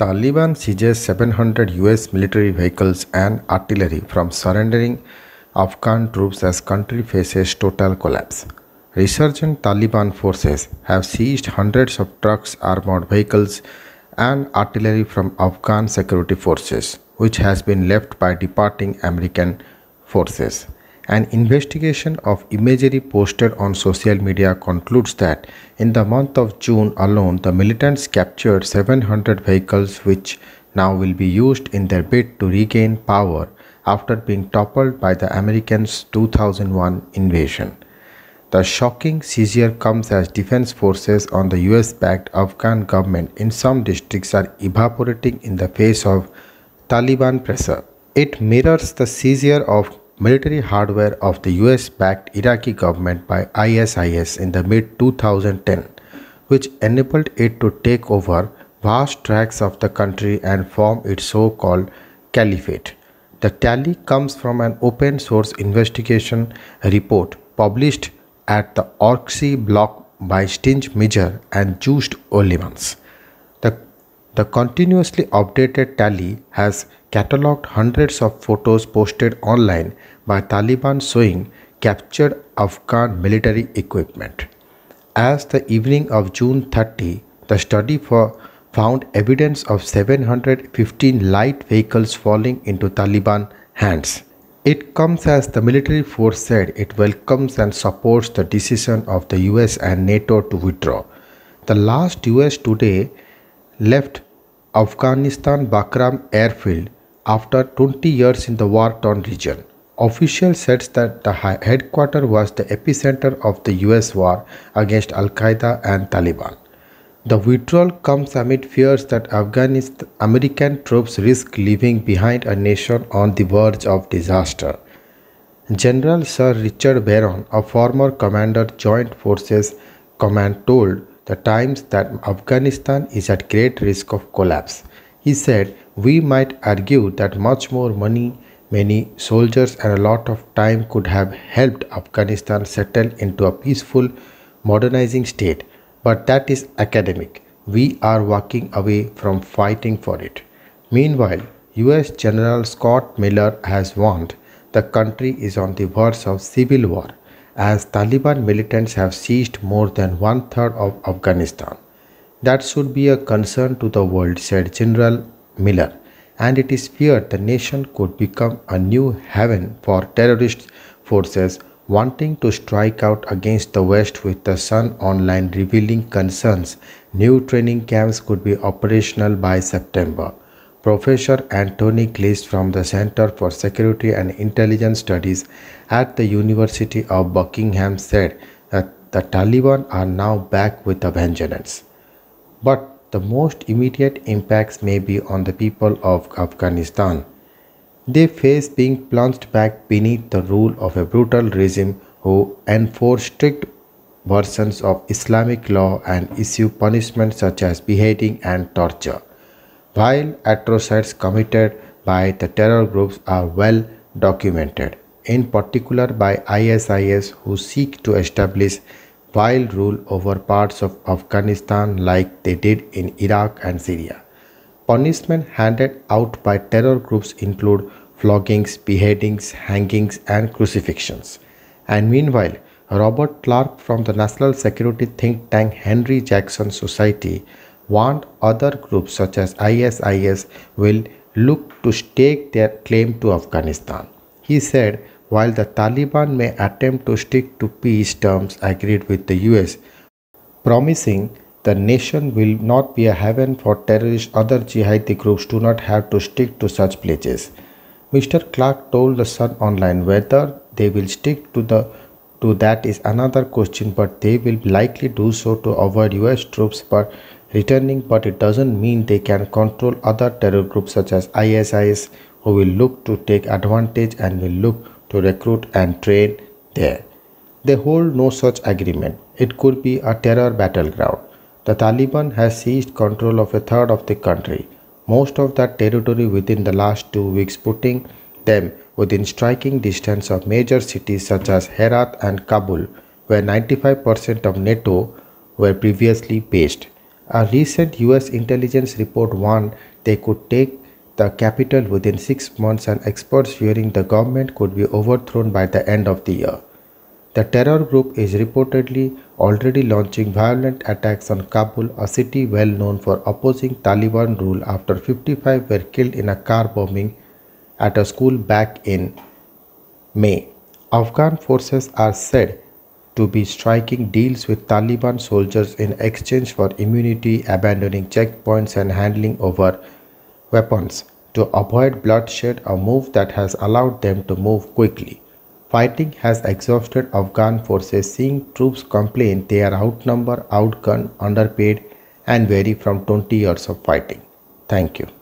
Taliban seizes 700 US military vehicles and artillery from surrendering Afghan troops as country faces total collapse. Resurgent Taliban forces have seized hundreds of trucks, armored vehicles, and artillery from Afghan security forces, which has been left by departing American forces. An investigation of imagery posted on social media concludes that in the month of June alone, the militants captured 700 vehicles which now will be used in their bid to regain power after being toppled by the Americans' 2001 invasion. The shocking seizure comes as defense forces on the US-backed Afghan government in some districts are evaporating in the face of Taliban pressure. It mirrors the seizure of military hardware of the US backed Iraqi government by ISIS in the mid 2010, which enabled it to take over vast tracts of the country and form its so called caliphate. The tally comes from an open source investigation report published at the Orksi blog by Stinge Major and Juiced Olimans. The continuously updated tally has catalogued hundreds of photos posted online by Taliban showing captured Afghan military equipment. As the evening of June 30, the study for found evidence of 715 light vehicles falling into Taliban hands. It comes as the military force said it welcomes and supports the decision of the US and NATO to withdraw. The last US today left Afghanistan Bagram airfield after 20 years in the war torn region. Official says that the headquarters was the epicenter of the US war against Al Qaeda and Taliban. The withdrawal comes amid fears that Afghanistan American troops risk leaving behind a nation on the verge of disaster. General Sir Richard Barron, a former commander Joint Forces Command told the times that Afghanistan is at great risk of collapse. He said, We might argue that much more money, many soldiers, and a lot of time could have helped Afghanistan settle into a peaceful, modernizing state, but that is academic. We are walking away from fighting for it. Meanwhile, US General Scott Miller has warned the country is on the verge of civil war as Taliban militants have seized more than one third of Afghanistan. That should be a concern to the world, said General Miller, and it is feared the nation could become a new haven for terrorist forces wanting to strike out against the West with the Sun Online revealing concerns new training camps could be operational by September. Professor Anthony Gliss from the Center for Security and Intelligence Studies at the University of Buckingham said that the Taliban are now back with a vengeance. But the most immediate impacts may be on the people of Afghanistan. They face being plunged back beneath the rule of a brutal regime who enforce strict versions of Islamic law and issue punishments such as beheading and torture. While atrocities committed by the terror groups are well documented, in particular by ISIS who seek to establish wild rule over parts of Afghanistan like they did in Iraq and Syria. Punishment handed out by terror groups include floggings, beheadings, hangings and crucifixions. And meanwhile, Robert Clark from the national security think tank Henry Jackson Society Want other groups such as ISIS will look to stake their claim to Afghanistan. He said while the Taliban may attempt to stick to peace terms agreed with the US, promising the nation will not be a haven for terrorists, other jihadi groups do not have to stick to such pledges. Mr. Clark told the Sun Online whether they will stick to the to that is another question, but they will likely do so to avoid US troops but returning but it doesn't mean they can control other terror groups such as ISIS who will look to take advantage and will look to recruit and train there. They hold no such agreement. It could be a terror battleground. The Taliban has seized control of a third of the country, most of that territory within the last two weeks putting them within striking distance of major cities such as Herat and Kabul where 95% of NATO were previously based. A recent US intelligence report warned they could take the capital within six months and experts fearing the government could be overthrown by the end of the year. The terror group is reportedly already launching violent attacks on Kabul, a city well known for opposing Taliban rule after 55 were killed in a car bombing at a school back in May. Afghan forces are said to be striking deals with Taliban soldiers in exchange for immunity, abandoning checkpoints and handing over weapons to avoid bloodshed, a move that has allowed them to move quickly. Fighting has exhausted Afghan forces, seeing troops complain they are outnumbered, outgunned, underpaid, and vary from 20 years of fighting. Thank you.